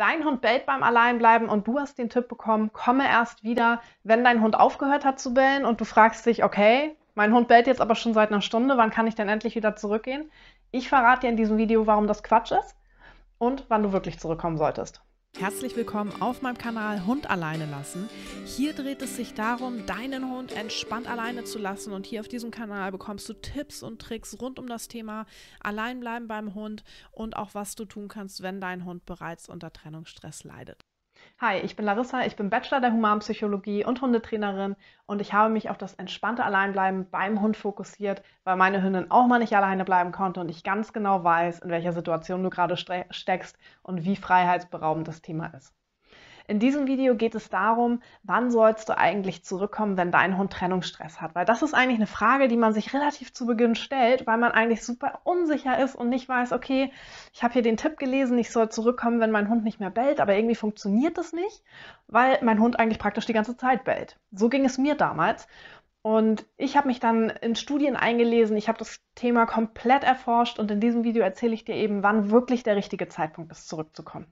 dein Hund bellt beim Alleinbleiben und du hast den Tipp bekommen, komme erst wieder, wenn dein Hund aufgehört hat zu bellen und du fragst dich, okay, mein Hund bellt jetzt aber schon seit einer Stunde, wann kann ich denn endlich wieder zurückgehen? Ich verrate dir in diesem Video, warum das Quatsch ist und wann du wirklich zurückkommen solltest. Herzlich willkommen auf meinem Kanal Hund alleine lassen. Hier dreht es sich darum, deinen Hund entspannt alleine zu lassen und hier auf diesem Kanal bekommst du Tipps und Tricks rund um das Thema Alleinbleiben beim Hund und auch was du tun kannst, wenn dein Hund bereits unter Trennungsstress leidet. Hi, ich bin Larissa, ich bin Bachelor der Humanpsychologie und Hundetrainerin und ich habe mich auf das entspannte Alleinbleiben beim Hund fokussiert, weil meine Hündin auch mal nicht alleine bleiben konnte und ich ganz genau weiß, in welcher Situation du gerade steckst und wie freiheitsberaubend das Thema ist. In diesem Video geht es darum, wann sollst du eigentlich zurückkommen, wenn dein Hund Trennungsstress hat? Weil das ist eigentlich eine Frage, die man sich relativ zu Beginn stellt, weil man eigentlich super unsicher ist und nicht weiß, okay, ich habe hier den Tipp gelesen, ich soll zurückkommen, wenn mein Hund nicht mehr bellt, aber irgendwie funktioniert das nicht, weil mein Hund eigentlich praktisch die ganze Zeit bellt. So ging es mir damals. Und ich habe mich dann in Studien eingelesen, ich habe das Thema komplett erforscht und in diesem Video erzähle ich dir eben, wann wirklich der richtige Zeitpunkt ist, zurückzukommen.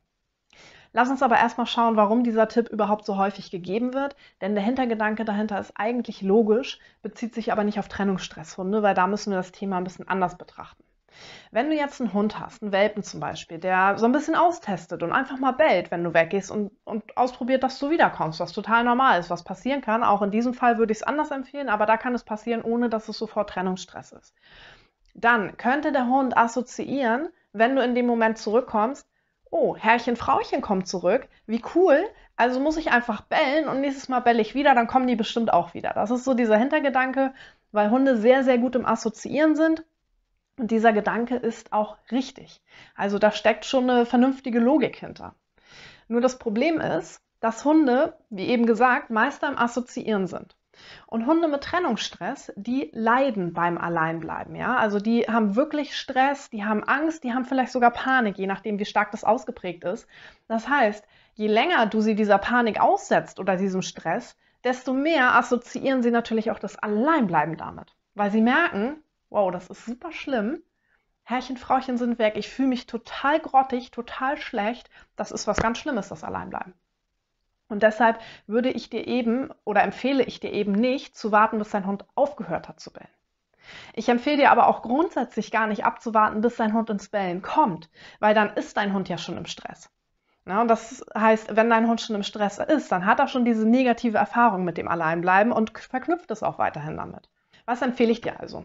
Lass uns aber erstmal schauen, warum dieser Tipp überhaupt so häufig gegeben wird, denn der Hintergedanke dahinter ist eigentlich logisch, bezieht sich aber nicht auf Trennungsstresshunde, weil da müssen wir das Thema ein bisschen anders betrachten. Wenn du jetzt einen Hund hast, einen Welpen zum Beispiel, der so ein bisschen austestet und einfach mal bellt, wenn du weggehst und, und ausprobiert, dass du wiederkommst, was total normal ist, was passieren kann. Auch in diesem Fall würde ich es anders empfehlen, aber da kann es passieren, ohne dass es sofort Trennungsstress ist. Dann könnte der Hund assoziieren, wenn du in dem Moment zurückkommst, oh, Herrchen, Frauchen kommt zurück, wie cool, also muss ich einfach bellen und nächstes Mal belle ich wieder, dann kommen die bestimmt auch wieder. Das ist so dieser Hintergedanke, weil Hunde sehr, sehr gut im Assoziieren sind. Und dieser Gedanke ist auch richtig. Also da steckt schon eine vernünftige Logik hinter. Nur das Problem ist, dass Hunde, wie eben gesagt, Meister im Assoziieren sind. Und Hunde mit Trennungsstress, die leiden beim Alleinbleiben. Ja? Also die haben wirklich Stress, die haben Angst, die haben vielleicht sogar Panik, je nachdem, wie stark das ausgeprägt ist. Das heißt, je länger du sie dieser Panik aussetzt oder diesem Stress, desto mehr assoziieren sie natürlich auch das Alleinbleiben damit. Weil sie merken, wow, das ist super schlimm. Herrchen, Frauchen sind weg. Ich fühle mich total grottig, total schlecht. Das ist was ganz Schlimmes, das Alleinbleiben. Und deshalb würde ich dir eben oder empfehle ich dir eben nicht zu warten, bis dein Hund aufgehört hat zu bellen. Ich empfehle dir aber auch grundsätzlich gar nicht abzuwarten, bis dein Hund ins Bellen kommt, weil dann ist dein Hund ja schon im Stress. Ja, und das heißt, wenn dein Hund schon im Stress ist, dann hat er schon diese negative Erfahrung mit dem Alleinbleiben und verknüpft es auch weiterhin damit. Was empfehle ich dir also?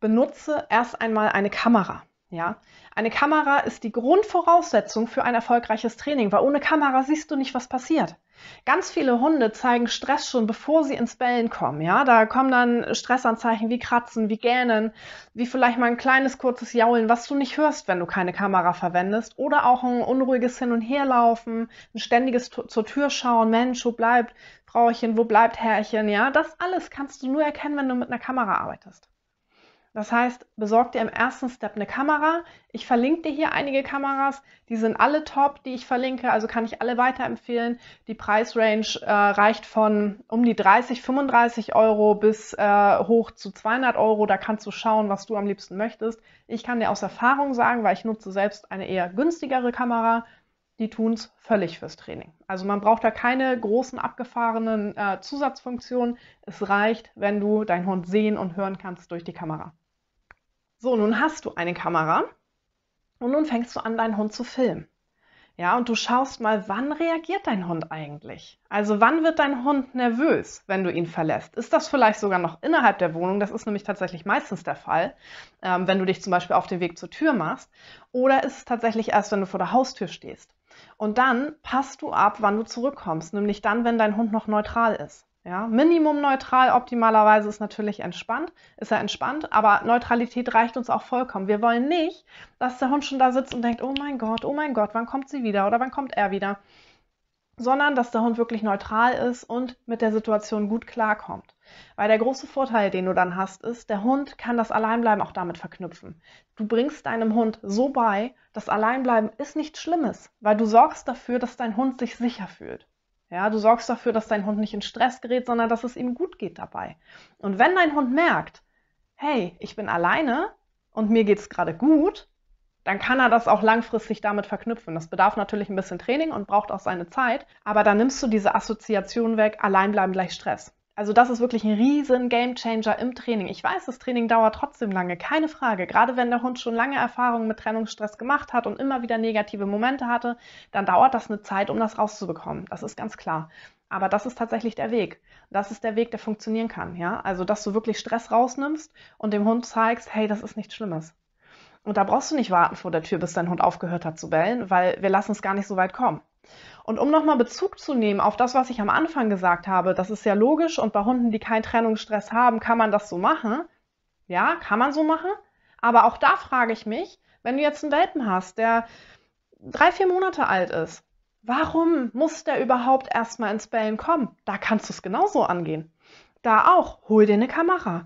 Benutze erst einmal eine Kamera. Ja, eine Kamera ist die Grundvoraussetzung für ein erfolgreiches Training, weil ohne Kamera siehst du nicht, was passiert. Ganz viele Hunde zeigen Stress schon, bevor sie ins Bellen kommen. Ja, da kommen dann Stressanzeichen wie Kratzen, wie Gähnen, wie vielleicht mal ein kleines kurzes Jaulen, was du nicht hörst, wenn du keine Kamera verwendest, oder auch ein unruhiges Hin und Herlaufen, ein ständiges zur Tür schauen, Mensch, wo bleibt Frauchen, wo bleibt Herrchen? Ja, das alles kannst du nur erkennen, wenn du mit einer Kamera arbeitest. Das heißt, besorg dir im ersten Step eine Kamera. Ich verlinke dir hier einige Kameras. Die sind alle top, die ich verlinke, also kann ich alle weiterempfehlen. Die Preisrange äh, reicht von um die 30, 35 Euro bis äh, hoch zu 200 Euro. Da kannst du schauen, was du am liebsten möchtest. Ich kann dir aus Erfahrung sagen, weil ich nutze selbst eine eher günstigere Kamera, die tun es völlig fürs Training. Also man braucht da keine großen abgefahrenen äh, Zusatzfunktionen. Es reicht, wenn du deinen Hund sehen und hören kannst durch die Kamera. So, nun hast du eine Kamera und nun fängst du an, deinen Hund zu filmen. Ja, und du schaust mal, wann reagiert dein Hund eigentlich? Also wann wird dein Hund nervös, wenn du ihn verlässt? Ist das vielleicht sogar noch innerhalb der Wohnung? Das ist nämlich tatsächlich meistens der Fall, ähm, wenn du dich zum Beispiel auf den Weg zur Tür machst. Oder ist es tatsächlich erst, wenn du vor der Haustür stehst? Und dann passt du ab, wann du zurückkommst, nämlich dann, wenn dein Hund noch neutral ist. Ja, Minimum neutral optimalerweise ist natürlich entspannt, ist er entspannt, aber Neutralität reicht uns auch vollkommen. Wir wollen nicht, dass der Hund schon da sitzt und denkt, oh mein Gott, oh mein Gott, wann kommt sie wieder oder wann kommt er wieder, sondern dass der Hund wirklich neutral ist und mit der Situation gut klarkommt. Weil der große Vorteil, den du dann hast, ist, der Hund kann das Alleinbleiben auch damit verknüpfen. Du bringst deinem Hund so bei, das Alleinbleiben ist nichts Schlimmes, weil du sorgst dafür, dass dein Hund sich sicher fühlt. Ja, du sorgst dafür, dass dein Hund nicht in Stress gerät, sondern dass es ihm gut geht dabei. Und wenn dein Hund merkt, hey, ich bin alleine und mir geht es gerade gut, dann kann er das auch langfristig damit verknüpfen. Das bedarf natürlich ein bisschen Training und braucht auch seine Zeit, aber dann nimmst du diese Assoziation weg, allein bleiben gleich Stress. Also das ist wirklich ein riesen Gamechanger im Training. Ich weiß, das Training dauert trotzdem lange, keine Frage. Gerade wenn der Hund schon lange Erfahrungen mit Trennungsstress gemacht hat und immer wieder negative Momente hatte, dann dauert das eine Zeit, um das rauszubekommen. Das ist ganz klar. Aber das ist tatsächlich der Weg. Das ist der Weg, der funktionieren kann. Ja? Also, dass du wirklich Stress rausnimmst und dem Hund zeigst, hey, das ist nichts Schlimmes. Und da brauchst du nicht warten vor der Tür, bis dein Hund aufgehört hat zu bellen, weil wir lassen es gar nicht so weit kommen. Und um nochmal Bezug zu nehmen auf das, was ich am Anfang gesagt habe, das ist ja logisch und bei Hunden, die keinen Trennungsstress haben, kann man das so machen. Ja, kann man so machen. Aber auch da frage ich mich, wenn du jetzt einen Welpen hast, der drei, vier Monate alt ist, warum muss der überhaupt erstmal ins Bellen kommen? Da kannst du es genauso angehen. Da auch, hol dir eine Kamera.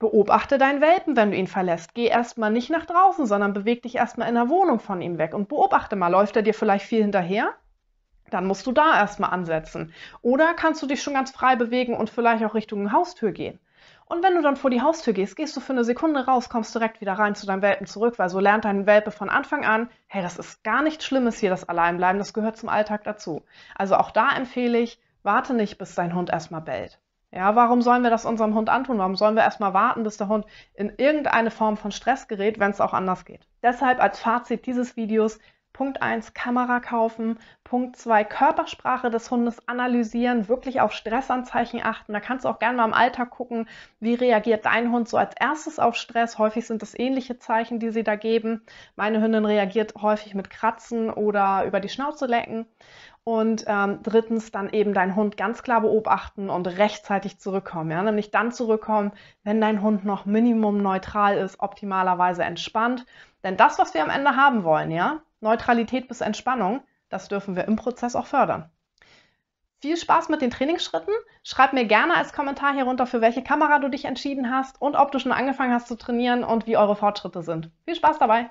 Beobachte deinen Welpen, wenn du ihn verlässt. Geh erstmal nicht nach draußen, sondern beweg dich erstmal in der Wohnung von ihm weg und beobachte mal, läuft er dir vielleicht viel hinterher? dann musst du da erstmal ansetzen. Oder kannst du dich schon ganz frei bewegen und vielleicht auch Richtung Haustür gehen. Und wenn du dann vor die Haustür gehst, gehst du für eine Sekunde raus, kommst direkt wieder rein zu deinem Welpen zurück, weil so lernt dein Welpe von Anfang an, hey, das ist gar nichts Schlimmes hier, das Alleinbleiben, das gehört zum Alltag dazu. Also auch da empfehle ich, warte nicht, bis dein Hund erstmal bellt. Ja, warum sollen wir das unserem Hund antun? Warum sollen wir erstmal warten, bis der Hund in irgendeine Form von Stress gerät, wenn es auch anders geht? Deshalb als Fazit dieses Videos, Punkt 1, Kamera kaufen, Punkt 2, Körpersprache des Hundes analysieren, wirklich auf Stressanzeichen achten. Da kannst du auch gerne mal im Alltag gucken, wie reagiert dein Hund so als erstes auf Stress. Häufig sind das ähnliche Zeichen, die sie da geben. Meine Hündin reagiert häufig mit Kratzen oder über die Schnauze lecken. Und ähm, drittens dann eben deinen Hund ganz klar beobachten und rechtzeitig zurückkommen. Ja? Nämlich dann zurückkommen, wenn dein Hund noch minimum neutral ist, optimalerweise entspannt. Denn das, was wir am Ende haben wollen, ja, Neutralität bis Entspannung, das dürfen wir im Prozess auch fördern. Viel Spaß mit den Trainingsschritten. Schreib mir gerne als Kommentar hier runter, für welche Kamera du dich entschieden hast und ob du schon angefangen hast zu trainieren und wie eure Fortschritte sind. Viel Spaß dabei!